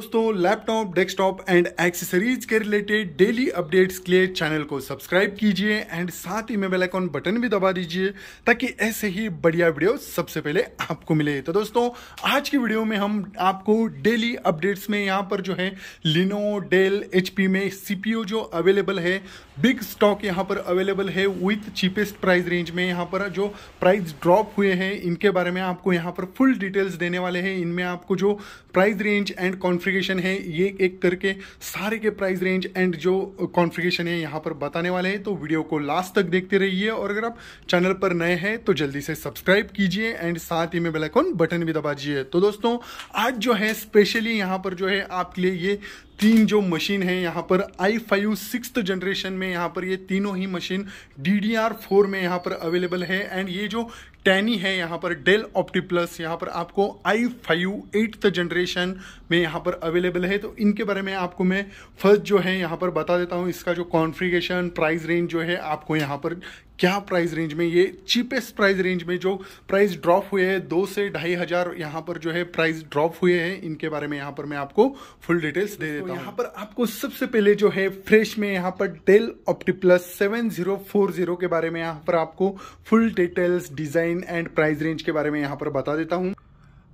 दोस्तों laptop desktop and accessories के related daily updates के लिए चैनल को सब्सक्राइब कीजिए एंड साथ ही में बेल आइकॉन बटन भी दबा दीजिए ताकि ऐसे ही बढ़िया वीडियो सबसे पहले आपको मिले तो दोस्तों आज की वीडियो में हम आपको डेली अपडेट्स में यहाँ पर जो है लिनो डेल एच में सी जो अवेलेबल है बिग स्टॉक यहाँ पर अवेलेबल है विथ चीपेस्ट प्राइस रेंज में यहाँ पर जो प्राइस ड्रॉप हुए हैं इनके बारे में आपको यहाँ पर फुल डिटेल्स देने वाले हैं इनमें आपको जो price range and conf configuration है ये एक करके सारे के प्राइस रेंज एंड जो कॉन्फ़िगरेशन है यहाँ पर बताने वाले हैं तो वीडियो को लास्ट तक देखते रहिए और अगर आप चैनल पर नए हैं तो जल्दी से सब्सक्राइब कीजिए एंड साथ ही में बेलाइकॉन बटन भी दबा दीजिए तो दोस्तों आज जो है स्पेशली यहाँ पर जो है आपके लिए ये तीन जो मशीन है यहाँ पर आई फाइव सिक्स जनरेशन में यहाँ पर ये तीनों ही machine D D R four में यहाँ पर अवेलेबल है एंड ये जो टैनी है यहाँ पर डेल ऑप्टी प्लस यहाँ पर आपको आई फाइव एट्थ जनरेशन में यहाँ पर अवेलेबल है तो इनके बारे में आपको मैं फर्स्ट जो है यहाँ पर बता देता हूँ इसका जो कॉन्फ़िगरेशन प्राइस रेंज जो है आपको यहाँ पर क्या प्राइस रेंज में ये चीपेस्ट प्राइस रेंज में जो प्राइस ड्रॉप हुए हैं दो से ढाई हज़ार यहाँ पर जो है प्राइस ड्रॉप हुए हैं इनके बारे में यहाँ पर मैं आपको फुल डिटेल्स दे देता तो हूँ यहाँ पर आपको सबसे पहले जो है फ्रेश में यहाँ पर Dell OptiPlex seven zero four zero के बारे में यहाँ पर आपको full details design and price range के बारे में यहाँ पर बता देता हूँ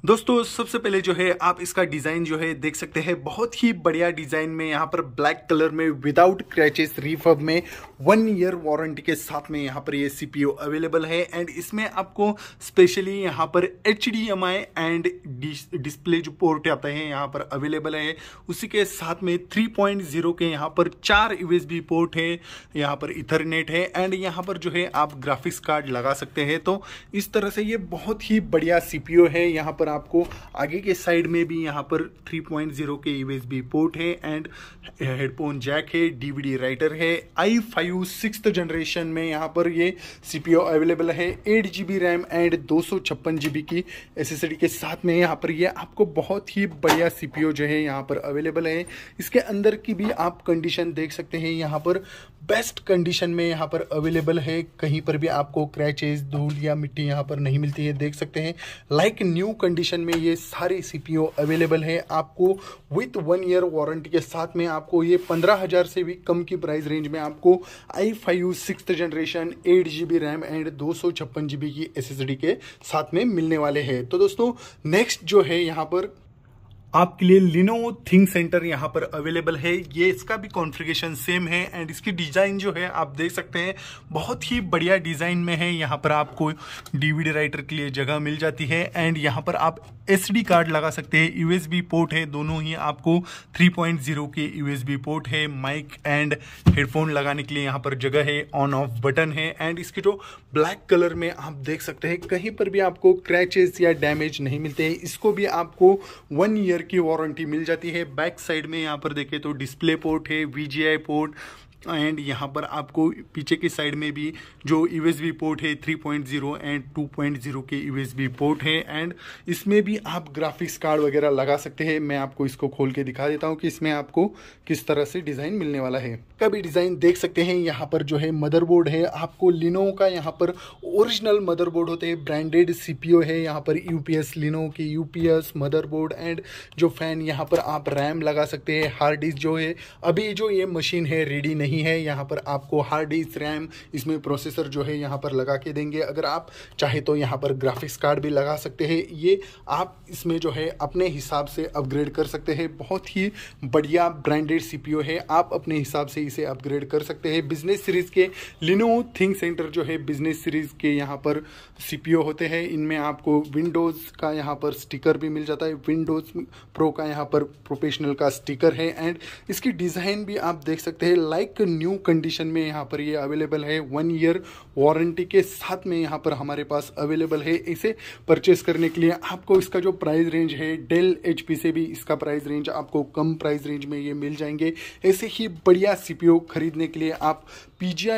दोस्तों सबसे पहले जो है आप इसका डिज़ाइन जो है देख सकते हैं बहुत ही बढ़िया डिज़ाइन में यहाँ पर ब्लैक कलर में विदाउट क्रैचेस रिफर्ब में वन ईयर वारंटी के साथ में यहाँ पर ये सीपीयू अवेलेबल है एंड इसमें आपको स्पेशली यहाँ पर एच एंड डिस्प्ले जो पोर्ट आता है यहाँ पर अवेलेबल है उसी के साथ में जीरो के यहाँ पर चार बी पोर्ट है यहाँ पर इथरनेट है एंड यहाँ पर जो है आप ग्राफिक्स कार्ड लगा सकते हैं तो इस तरह से ये बहुत ही बढ़िया सी है यहाँ पर आपको आगे के साइड में भी यहाँ पर 3.0 के यूएसबी पोर्ट है एंड हेडफोन जैक है डीवीडी राइटर है आई फाइव सिक्स जनरेशन में यहाँ पर ये सीपीयू अवेलेबल है एट जी रैम एंड दो जीबी की एसेसरी के साथ में यहाँ पर ये आपको बहुत ही बढ़िया सीपीयू जो है यहाँ पर अवेलेबल है इसके अंदर की भी आप कंडीशन देख सकते हैं यहाँ पर बेस्ट कंडीशन में यहाँ पर अवेलेबल है कहीं पर भी आपको क्रैचेज धूल या मिट्टी यहाँ पर नहीं मिलती है देख सकते हैं लाइक न्यू कंडीशन कंडीशन में ये सारे सीपीयू अवेलेबल हैं आपको विथ वन ईयर वारंटी के साथ में आपको ये पंद्रह हज़ार से भी कम की प्राइस रेंज में आपको i five six generation eight G B RAM and दो सौ छप्पन जी बी की एस एस डी के साथ में मिलने वाले हैं तो दोस्तों नेक्स्ट जो है यहाँ पर आपके लिए लिनो थिंक सेंटर यहाँ पर अवेलेबल है ये इसका भी कॉन्फ़िगरेशन सेम है एंड इसकी डिज़ाइन जो है आप देख सकते हैं बहुत ही बढ़िया डिज़ाइन में है यहाँ पर आपको डीवीडी राइटर के लिए जगह मिल जाती है एंड यहाँ पर आप एसडी कार्ड लगा सकते हैं यूएसबी पोर्ट है दोनों ही आपको 3.0 के यूएसबी पोर्ट है माइक एंड हेडफोन लगाने के लिए यहाँ पर जगह है ऑन ऑफ बटन है एंड इसके जो ब्लैक कलर में आप देख सकते हैं कहीं पर भी आपको क्रैचेस या डैमेज नहीं मिलते हैं इसको भी आपको वन ईयर ईयर की वारंटी मिल जाती है बैक साइड में यहाँ पर देखें तो डिस्प्ले पोर्ट है वी पोर्ट एंड यहाँ पर आपको पीछे की साइड में भी जो यूएसबी पोर्ट है 3.0 एंड 2.0 के यूएसबी पोर्ट है एंड इसमें भी आप ग्राफिक्स कार्ड वगैरह लगा सकते हैं मैं आपको इसको खोल के दिखा देता हूँ कि इसमें आपको किस तरह से डिज़ाइन मिलने वाला है का भी डिज़ाइन देख सकते हैं यहाँ पर जो है मदरबोर्ड है आपको लिनो का यहाँ पर ओरिजिनल मदरबोर्ड होते हैं ब्रांडेड सी है यहाँ पर यू पी लिनो की यू पी मदरबोर्ड एंड जो फ़ैन यहाँ पर आप रैम लगा सकते हैं हार्ड डिस्क जो है अभी जो ये मशीन है रेडी नहीं नहीं है यहाँ पर आपको हार्ड डिस्क रैम इसमें प्रोसेसर जो है यहाँ पर लगा के देंगे अगर आप चाहे तो यहाँ पर ग्राफिक्स कार्ड भी लगा सकते हैं ये आप इसमें जो है अपने हिसाब से अपग्रेड कर सकते हैं बहुत ही बढ़िया ब्रांडेड सी है आप अपने हिसाब से इसे अपग्रेड कर सकते हैं बिजनेस सीरीज़ के लिनो थिंक सेंटर जो है बिजनेस सीरीज़ के यहाँ पर सी होते हैं इनमें आपको विंडोज़ का यहाँ पर स्टिकर भी मिल जाता है विंडोज़ प्रो का यहाँ पर प्रोफेशनल का स्टिकर है एंड इसकी डिज़ाइन भी आप देख सकते हैं लाइक एक न्यू कंडीशन में यहाँ पर ये अवेलेबल है वन ईयर वारंटी के साथ में यहाँ पर हमारे पास अवेलेबल है इसे परचेस करने के लिए आपको इसका जो प्राइस रेंज है डेल एच से भी इसका प्राइस रेंज आपको कम प्राइस रेंज में ये मिल जाएंगे ऐसे ही बढ़िया सी खरीदने के लिए आप पी जी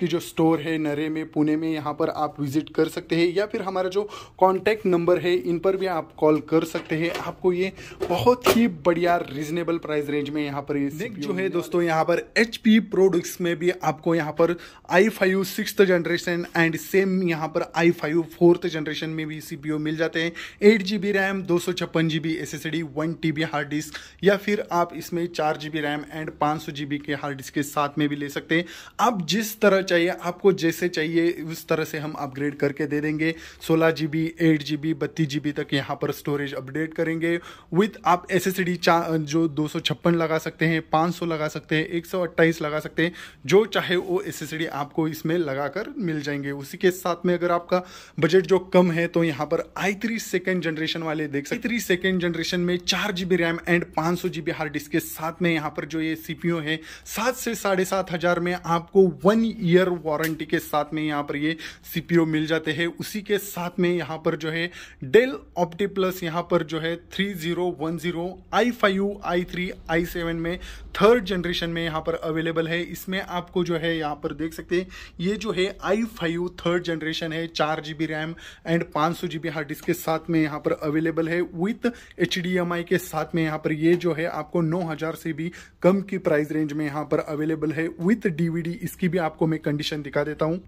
की जो स्टोर है नरे में पुणे में यहाँ पर आप विजिट कर सकते हैं या फिर हमारा जो कॉन्टैक्ट नंबर है इन पर भी आप कॉल कर सकते हैं आपको ये बहुत ही बढ़िया रीजनेबल प्राइस रेंज में यहाँ पर ये जो है दोस्तों यहाँ पर एच पी प्रोडक्ट्स में भी आपको यहाँ पर i five six generation and same यहाँ पर आई फाइव फोर्थ जनरेशन में भी सी मिल जाते हैं एट जी बी रैम दो सौ छप्पन G B S S D one T B hard disk या फिर आप इसमें चार जी बी रैम एंड पाँच सौ जी बी के हार्ड डिस्क के साथ में भी ले सकते हैं आप जिस तरह चाहिए आपको जैसे चाहिए उस तरह से हम अपग्रेड करके दे देंगे सोलह G B eight G B बत्तीस जी बी तक यहाँ पर स्टोरेज अपडेट करेंगे विथ आप एस एस डी जो दो सौ छप्पन लगा सकते हैं पाँच सौ लगा सकते हैं एक सौ अट्ठाईस लगा लगा सकते हैं जो चाहे वो एसेसरी आपको इसमें लगाकर मिल जाएंगे उसी के साथ में अगर आपका बजट जो कम है तो यहाँ पर आई थ्री सेकेंड जनरेशन वाले देख सकते थ्री सेकेंड जनरेशन में चार जी रैम एंड पाँच सौ हार्ड डिस्क के साथ में यहाँ पर जो ये सी है सात से साढ़े सात हज़ार में आपको वन ईयर वारंटी के साथ में यहाँ पर ये सी मिल जाते हैं उसी के साथ में यहाँ पर जो है डेल ऑप्टी प्लस यहाँ पर जो है three zero one zero I five I three I seven में थर्ड जनरेशन में यहाँ पर अवेलेबल अवेलेबल है इसमें आपको जो है यहाँ पर देख सकते हैं ये जो है आई फाइव थर्ड जनरेशन है चार जी बी रैम एंड पाँच सौ जी बी हार्ड डिस्क के साथ में यहाँ पर अवेलेबल है with H D M I के साथ में यहाँ पर ये जो है आपको नौ हज़ार से भी कम की प्राइस रेंज में यहाँ पर अवेलेबल है विथ डी वी डी इसकी भी आपको मैं कंडीशन दिखा देता हूँ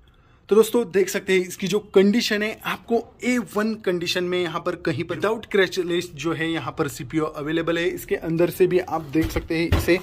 तो दोस्तों देख सकते हैं इसकी जो कंडीशन है आपको ए वन कंडीशन में यहाँ पर कहीं पर विदाउट क्रैचलेस जो है यहाँ पर सीपीओ अवेलेबल है इसके अंदर से भी आप देख सकते हैं इसे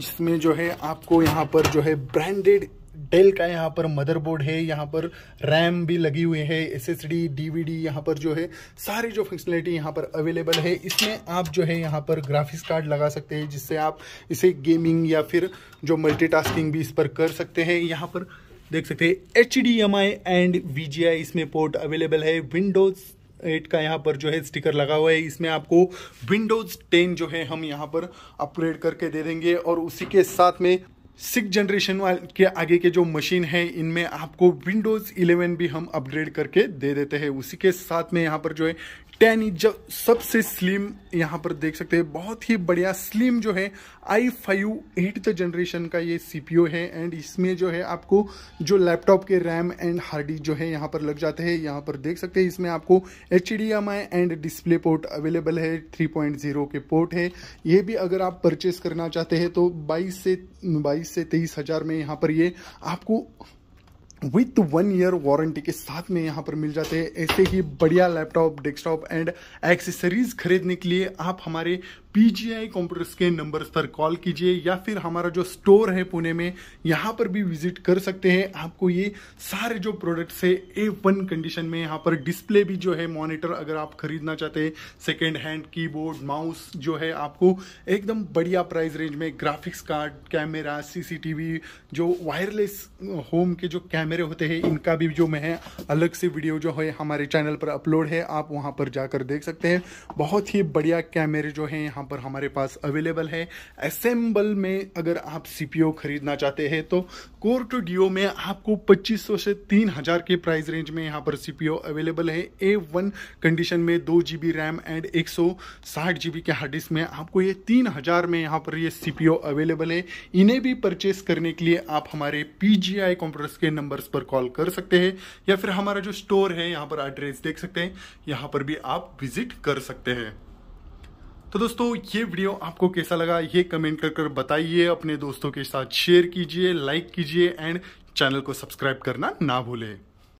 इसमें जो है आपको यहाँ पर जो है ब्रांडेड डेल का यहाँ पर मदरबोर्ड है यहाँ पर रैम भी लगी हुई है S S D D V D यहाँ पर जो है सारी जो फंक्शनलिटी यहाँ पर अवेलेबल है इसमें आप जो है यहाँ पर ग्राफिक्स कार्ड लगा सकते हैं जिससे आप इसे गेमिंग या फिर जो मल्टीटास्किंग भी इस पर कर सकते हैं यहाँ पर देख सकते हैं H D M I and V G I इसमें पोर्ट अवेलेबल है विंडोज़ एट का यहाँ पर जो है स्टिकर लगा हुआ है इसमें आपको विंडोज़ टेन जो है हम यहाँ पर अपग्रेड करके दे देंगे और उसी के साथ में सिक्स जनरेशन के आगे के जो मशीन है इनमें आपको विंडोज़ 11 भी हम अपग्रेड करके दे देते हैं उसी के साथ में यहाँ पर जो है टेन इंच सबसे स्लिम यहाँ पर देख सकते हैं बहुत ही बढ़िया स्लिम जो है आई फाइव एट द जनरेशन का ये सी है एंड इसमें जो है आपको जो लैपटॉप के रैम एंड हार्डी जो है यहाँ पर लग जाते हैं यहाँ पर देख सकते हैं इसमें आपको H and display port available है 3.0 के पोर्ट है ये भी अगर आप परचेस करना चाहते हैं तो बाईस से बाईस से तेईस हज़ार में यहाँ पर ये आपको विथ वन ईयर वारंटी के साथ में यहाँ पर मिल जाते हैं ऐसे ही बढ़िया लैपटॉप डेस्कटॉप एंड एक्सेसरीज खरीदने के लिए आप हमारे पीजीआई कंप्यूटर्स के नंबर पर कॉल कीजिए या फिर हमारा जो स्टोर है पुणे में यहाँ पर भी विजिट कर सकते हैं आपको ये सारे जो प्रोडक्ट्स है ए वन कंडीशन में यहाँ पर डिस्प्ले भी जो है मॉनिटर अगर आप खरीदना चाहते हैं सेकेंड हैंड कीबोर्ड माउस जो है आपको एकदम बढ़िया प्राइस रेंज में ग्राफिक्स कार्ड कैमरा सीसीटीवी जो वायरलेस होम के जो कैमरे होते हैं इनका भी जो मैं अलग से वीडियो जो है हमारे चैनल पर अपलोड है आप वहाँ पर जाकर देख सकते हैं बहुत ही बढ़िया कैमरे जो है यहाँ यहाँ पर हमारे पास अवेलेबल है असेंबल में अगर आप सीपीओ खरीदना चाहते हैं तो कोर टू डिओ में आपको 2500 से 3000 के प्राइस रेंज में यहाँ पर सीपीओ अवेलेबल है ए वन कंडीशन में दो जी रैम एंड एक सौ के हार्ड डिस्क में आपको ये 3000 में यहाँ पर ये सीपीओ अवेलेबल है इन्हें भी परचेस करने के लिए आप हमारे पी कंप्यूटर्स के नंबर्स पर कॉल कर सकते हैं या फिर हमारा जो स्टोर है यहाँ पर एड्रेस देख सकते हैं यहाँ पर भी आप विजिट कर सकते हैं तो दोस्तों ये वीडियो आपको कैसा लगा ये कमेंट कर कर बताइए अपने दोस्तों के साथ शेयर कीजिए लाइक कीजिए एंड चैनल को सब्सक्राइब करना ना भूलें